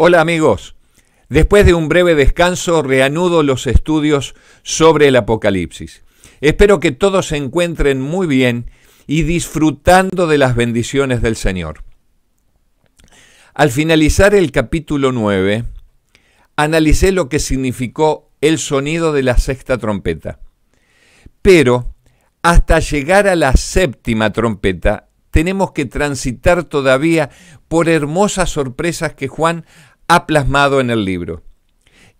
Hola amigos. Después de un breve descanso reanudo los estudios sobre el Apocalipsis. Espero que todos se encuentren muy bien y disfrutando de las bendiciones del Señor. Al finalizar el capítulo 9, analicé lo que significó el sonido de la sexta trompeta. Pero hasta llegar a la séptima trompeta, tenemos que transitar todavía por hermosas sorpresas que Juan ha plasmado en el libro.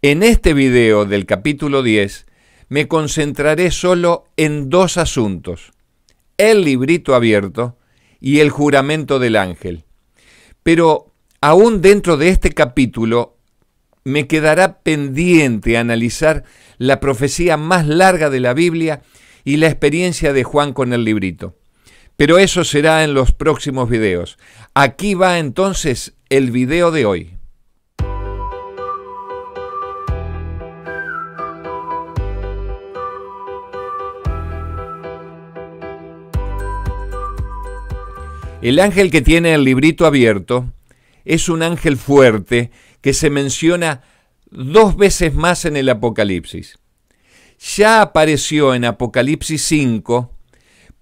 En este video del capítulo 10 me concentraré solo en dos asuntos, el librito abierto y el juramento del ángel. Pero aún dentro de este capítulo me quedará pendiente analizar la profecía más larga de la Biblia y la experiencia de Juan con el librito. Pero eso será en los próximos videos. Aquí va entonces el video de hoy. El ángel que tiene el librito abierto es un ángel fuerte que se menciona dos veces más en el Apocalipsis. Ya apareció en Apocalipsis 5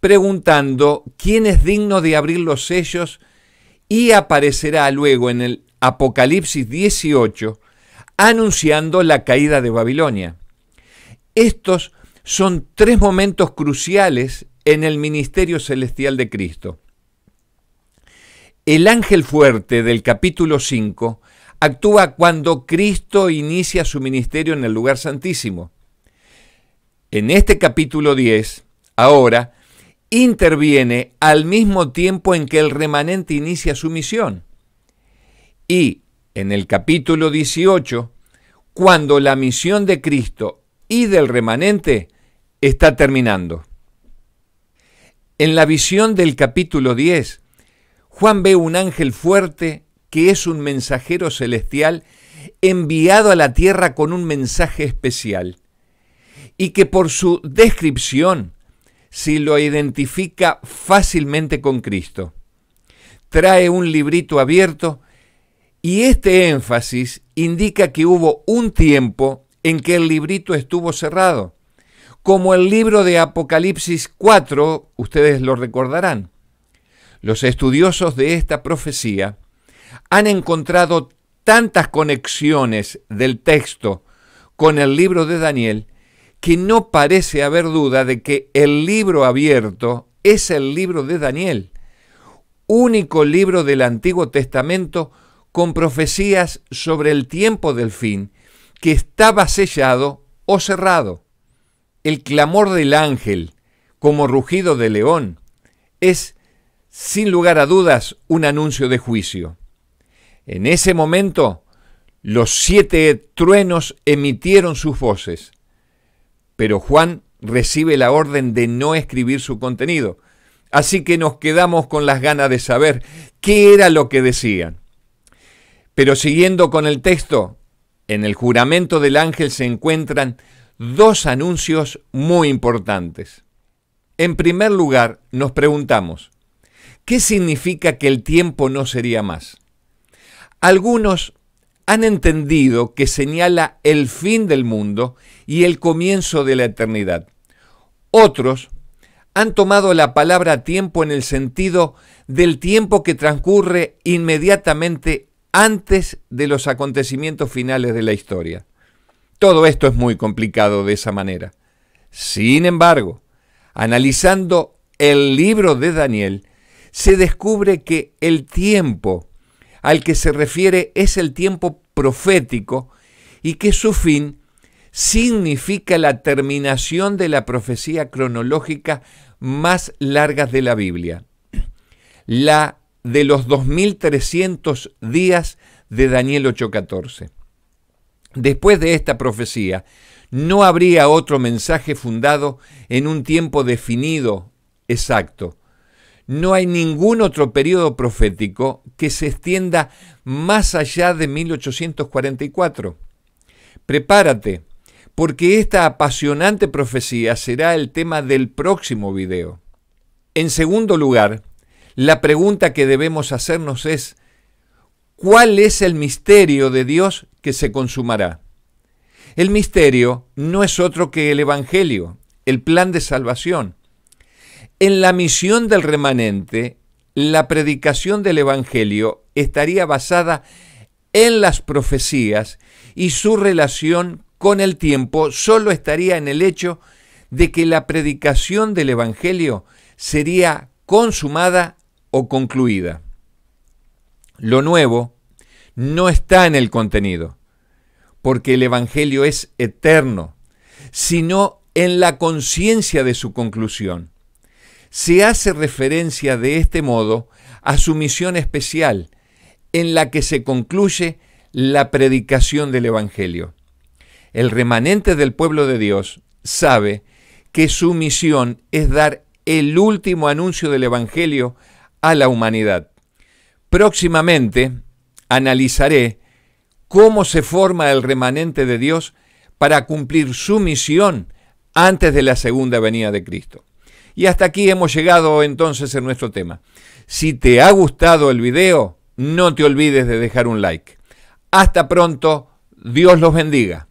preguntando quién es digno de abrir los sellos y aparecerá luego en el Apocalipsis 18 anunciando la caída de Babilonia. Estos son tres momentos cruciales en el ministerio celestial de Cristo. El ángel fuerte del capítulo 5 actúa cuando Cristo inicia su ministerio en el lugar santísimo. En este capítulo 10, ahora, interviene al mismo tiempo en que el remanente inicia su misión. Y en el capítulo 18, cuando la misión de Cristo y del remanente está terminando. En la visión del capítulo 10, Juan ve un ángel fuerte que es un mensajero celestial enviado a la tierra con un mensaje especial y que por su descripción si lo identifica fácilmente con Cristo. Trae un librito abierto y este énfasis indica que hubo un tiempo en que el librito estuvo cerrado, como el libro de Apocalipsis 4, ustedes lo recordarán. Los estudiosos de esta profecía han encontrado tantas conexiones del texto con el libro de Daniel que no parece haber duda de que el libro abierto es el libro de Daniel, único libro del Antiguo Testamento con profecías sobre el tiempo del fin, que estaba sellado o cerrado. El clamor del ángel, como rugido de león, es, sin lugar a dudas, un anuncio de juicio. En ese momento, los siete truenos emitieron sus voces pero Juan recibe la orden de no escribir su contenido. Así que nos quedamos con las ganas de saber qué era lo que decían. Pero siguiendo con el texto, en el juramento del ángel se encuentran dos anuncios muy importantes. En primer lugar, nos preguntamos, ¿qué significa que el tiempo no sería más? Algunos han entendido que señala el fin del mundo y el comienzo de la eternidad. Otros han tomado la palabra tiempo en el sentido del tiempo que transcurre inmediatamente antes de los acontecimientos finales de la historia. Todo esto es muy complicado de esa manera. Sin embargo, analizando el libro de Daniel, se descubre que el tiempo al que se refiere es el tiempo profético y que su fin significa la terminación de la profecía cronológica más larga de la Biblia, la de los 2300 días de Daniel 8:14. Después de esta profecía, no habría otro mensaje fundado en un tiempo definido exacto. No hay ningún otro periodo profético que se extienda más allá de 1844. Prepárate, porque esta apasionante profecía será el tema del próximo video. En segundo lugar, la pregunta que debemos hacernos es, ¿cuál es el misterio de Dios que se consumará? El misterio no es otro que el Evangelio, el plan de salvación. En la misión del remanente, la predicación del Evangelio estaría basada en las profecías y su relación con el tiempo solo estaría en el hecho de que la predicación del Evangelio sería consumada o concluida. Lo nuevo no está en el contenido, porque el Evangelio es eterno, sino en la conciencia de su conclusión. Se hace referencia de este modo a su misión especial, en la que se concluye la predicación del Evangelio el remanente del pueblo de Dios sabe que su misión es dar el último anuncio del Evangelio a la humanidad. Próximamente analizaré cómo se forma el remanente de Dios para cumplir su misión antes de la segunda venida de Cristo. Y hasta aquí hemos llegado entonces en nuestro tema. Si te ha gustado el video, no te olvides de dejar un like. Hasta pronto, Dios los bendiga.